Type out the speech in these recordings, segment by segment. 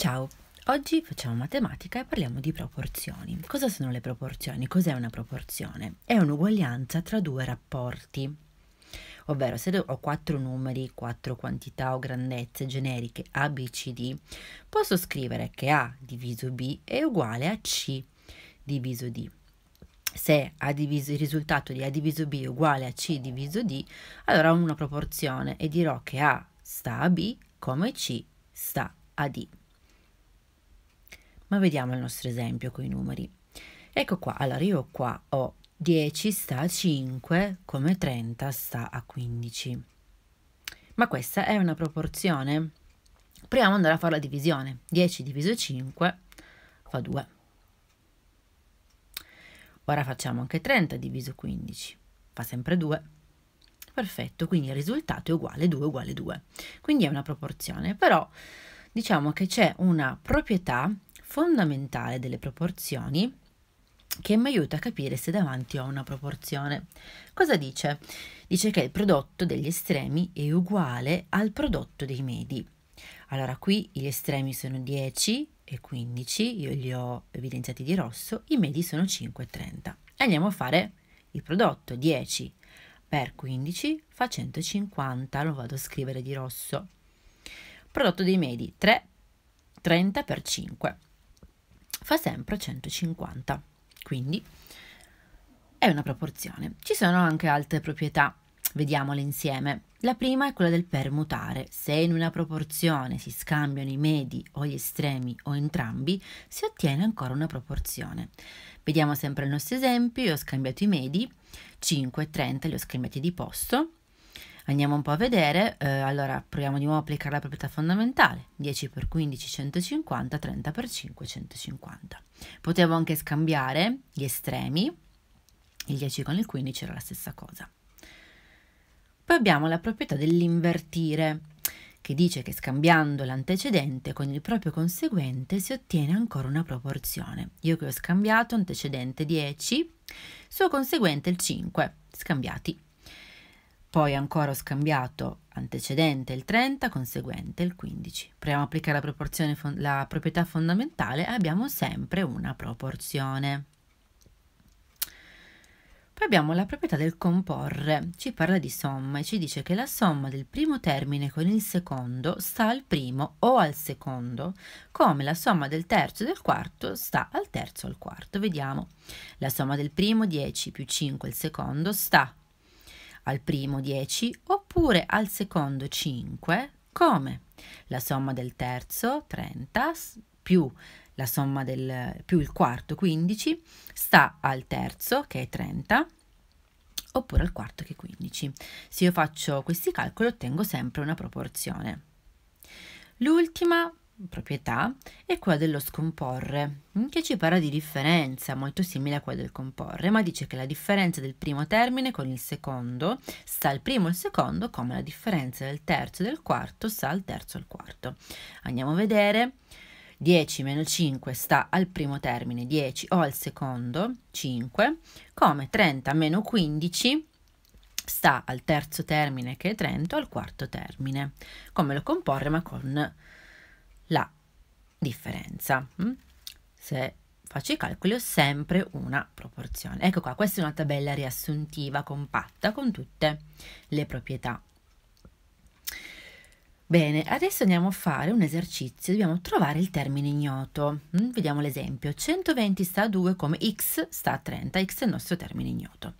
Ciao, oggi facciamo matematica e parliamo di proporzioni. Cosa sono le proporzioni? Cos'è una proporzione? È un'uguaglianza tra due rapporti. Ovvero, se ho quattro numeri, quattro quantità o grandezze generiche A, B, C, D, posso scrivere che A diviso B è uguale a C diviso D se diviso, il risultato di A diviso B è uguale a C diviso D, allora ho una proporzione e dirò che A sta a B come C sta a D. Ma vediamo il nostro esempio con i numeri. Ecco qua, allora io qua ho 10 sta a 5 come 30 sta a 15. Ma questa è una proporzione. Proviamo ad andare a fare la divisione. 10 diviso 5 fa 2. Ora facciamo anche 30 diviso 15, fa sempre 2. Perfetto, quindi il risultato è uguale 2 uguale 2. Quindi è una proporzione, però diciamo che c'è una proprietà fondamentale delle proporzioni che mi aiuta a capire se davanti ho una proporzione. Cosa dice? Dice che il prodotto degli estremi è uguale al prodotto dei medi. Allora qui gli estremi sono 10 e 15, io li ho evidenziati di rosso, i medi sono 5 e 30. Andiamo a fare il prodotto 10 per 15 fa 150, lo vado a scrivere di rosso. Prodotto dei medi 3, 30 per 5 fa sempre 150, quindi è una proporzione. Ci sono anche altre proprietà, vediamole insieme. La prima è quella del permutare. Se in una proporzione si scambiano i medi o gli estremi o entrambi, si ottiene ancora una proporzione. Vediamo sempre il nostro esempio, io ho scambiato i medi, 5 e 30 li ho scambiati di posto, Andiamo un po' a vedere, eh, allora proviamo di nuovo a applicare la proprietà fondamentale, 10 per 15 150, 30 per 5 150. Potevo anche scambiare gli estremi, il 10 con il 15 era la stessa cosa. Poi abbiamo la proprietà dell'invertire, che dice che scambiando l'antecedente con il proprio conseguente si ottiene ancora una proporzione. Io qui ho scambiato antecedente 10, suo conseguente il 5, scambiati poi ancora ho scambiato antecedente il 30, conseguente il 15. Proviamo a applicare la, la proprietà fondamentale e abbiamo sempre una proporzione. Poi abbiamo la proprietà del comporre, ci parla di somma e ci dice che la somma del primo termine con il secondo sta al primo o al secondo, come la somma del terzo e del quarto sta al terzo o al quarto. Vediamo, la somma del primo 10 più 5 il secondo sta al primo 10 oppure al secondo 5 come la somma del terzo 30 più la somma del più il quarto 15 sta al terzo che è 30 oppure al quarto che è 15. Se io faccio questi calcoli ottengo sempre una proporzione. L'ultima proprietà e quella dello scomporre, mm, che ci parla di differenza, molto simile a quella del comporre, ma dice che la differenza del primo termine con il secondo sta al primo e al secondo come la differenza del terzo e del quarto sta al terzo e al quarto. Andiamo a vedere. 10 meno 5 sta al primo termine 10 o al secondo 5, come 30 meno 15 sta al terzo termine che è 30 o al quarto termine, come lo comporre ma con la differenza. Mm? Se faccio i calcoli ho sempre una proporzione. Ecco qua, questa è una tabella riassuntiva compatta con tutte le proprietà. Bene, adesso andiamo a fare un esercizio, dobbiamo trovare il termine ignoto. Mm? Vediamo l'esempio, 120 sta a 2 come x sta a 30, x è il nostro termine ignoto.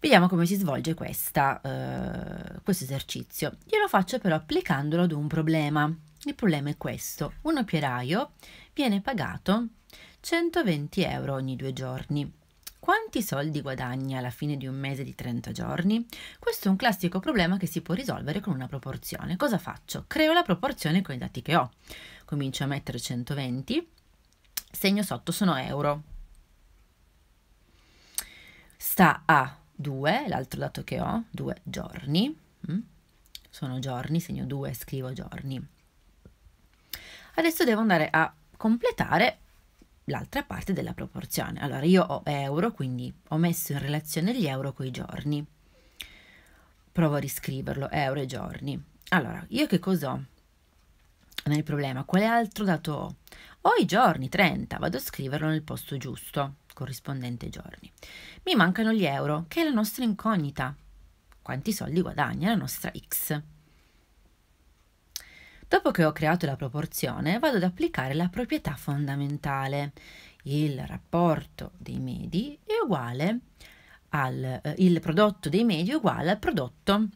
Vediamo come si svolge questa, uh, questo esercizio. Io lo faccio però applicandolo ad un problema. Il problema è questo, un operaio viene pagato 120 euro ogni due giorni. Quanti soldi guadagna alla fine di un mese di 30 giorni? Questo è un classico problema che si può risolvere con una proporzione. Cosa faccio? Creo la proporzione con i dati che ho. Comincio a mettere 120, segno sotto sono euro. Sta a 2, l'altro dato che ho, 2 giorni. Mm? Sono giorni, segno 2, scrivo giorni Adesso devo andare a completare l'altra parte della proporzione. Allora io ho euro, quindi ho messo in relazione gli euro con i giorni. Provo a riscriverlo, euro e giorni. Allora, io che cosa ho nel problema? Quale altro dato ho? Ho i giorni, 30, vado a scriverlo nel posto giusto, corrispondente ai giorni. Mi mancano gli euro, che è la nostra incognita. Quanti soldi guadagna la nostra X? Dopo che ho creato la proporzione, vado ad applicare la proprietà fondamentale. Il rapporto dei medi è uguale al eh, il prodotto dei medi è uguale al prodotto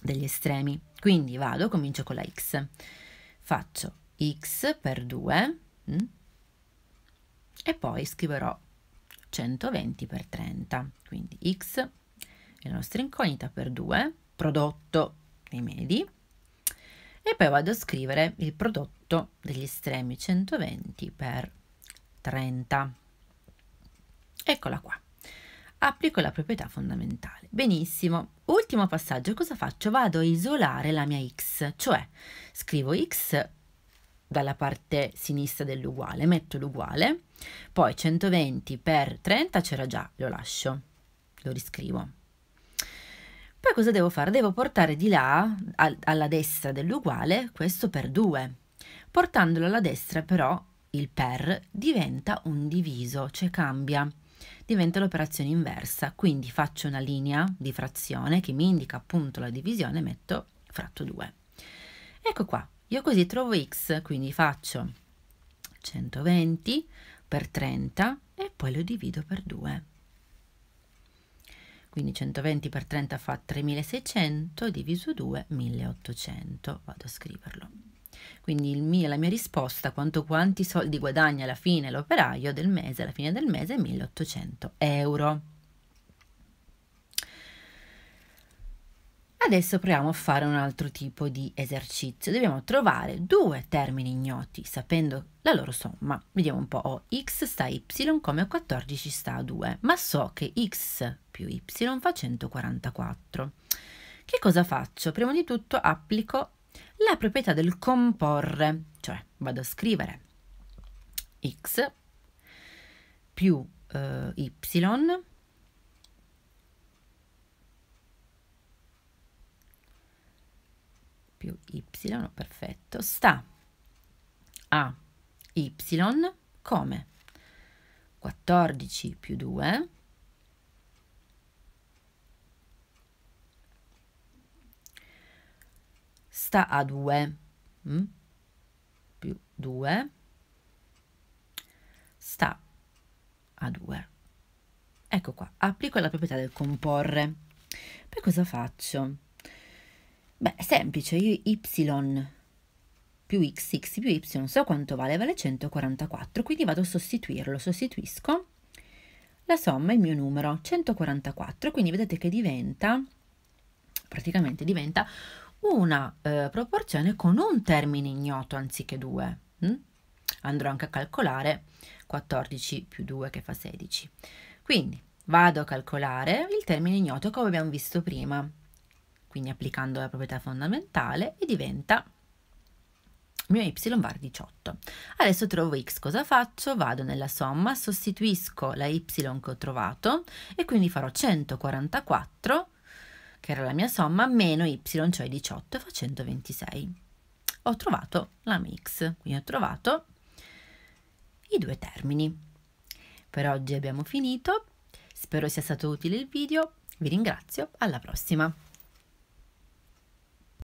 degli estremi. Quindi vado, comincio con la x. Faccio x per 2 mh, mm, e poi scriverò 120 per 30. Quindi x è la nostra incognita per 2, prodotto dei medi, e poi vado a scrivere il prodotto degli estremi 120 per 30. Eccola qua. Applico la proprietà fondamentale. Benissimo. Ultimo passaggio, cosa faccio? Vado a isolare la mia x, cioè scrivo x dalla parte sinistra dell'uguale, metto l'uguale, poi 120 per 30 c'era già, lo lascio, lo riscrivo. Allora cosa devo fare? Devo portare di là, al, alla destra dell'uguale, questo per 2. Portandolo alla destra però il per diventa un diviso, cioè cambia, diventa l'operazione inversa. Quindi faccio una linea di frazione che mi indica appunto la divisione e metto fratto 2. Ecco qua, io così trovo x, quindi faccio 120 per 30 e poi lo divido per 2 quindi 120 per 30 fa 3600 diviso 2 1800 vado a scriverlo quindi mio, la mia risposta quanto quanti soldi guadagna alla fine l'operaio del mese alla fine del mese 1800 euro Adesso proviamo a fare un altro tipo di esercizio. Dobbiamo trovare due termini ignoti sapendo la loro somma. Vediamo un po', ho x sta a y come 14 sta a 2, ma so che x più y fa 144. Che cosa faccio? Prima di tutto applico la proprietà del comporre, cioè vado a scrivere x più eh, y più y, oh, perfetto, sta a y come 14 più 2 sta a 2 mm? più 2 sta a 2 ecco qua applico la proprietà del comporre poi cosa faccio? beh è semplice io y più x, x più y, so quanto vale, vale 144, quindi vado a sostituirlo, sostituisco la somma, il mio numero, 144, quindi vedete che diventa, praticamente diventa una eh, proporzione con un termine ignoto anziché 2. Mm? Hm? Andrò anche a calcolare 14 più 2 che fa 16. Quindi vado a calcolare il termine ignoto come abbiamo visto prima, quindi applicando la proprietà fondamentale e diventa mio y var 18. Adesso trovo x, cosa faccio? Vado nella somma, sostituisco la y che ho trovato e quindi farò 144 che era la mia somma, meno y, cioè 18, fa 126. Ho trovato la mix, quindi ho trovato i due termini. Per oggi abbiamo finito, spero sia stato utile il video, vi ringrazio, alla prossima!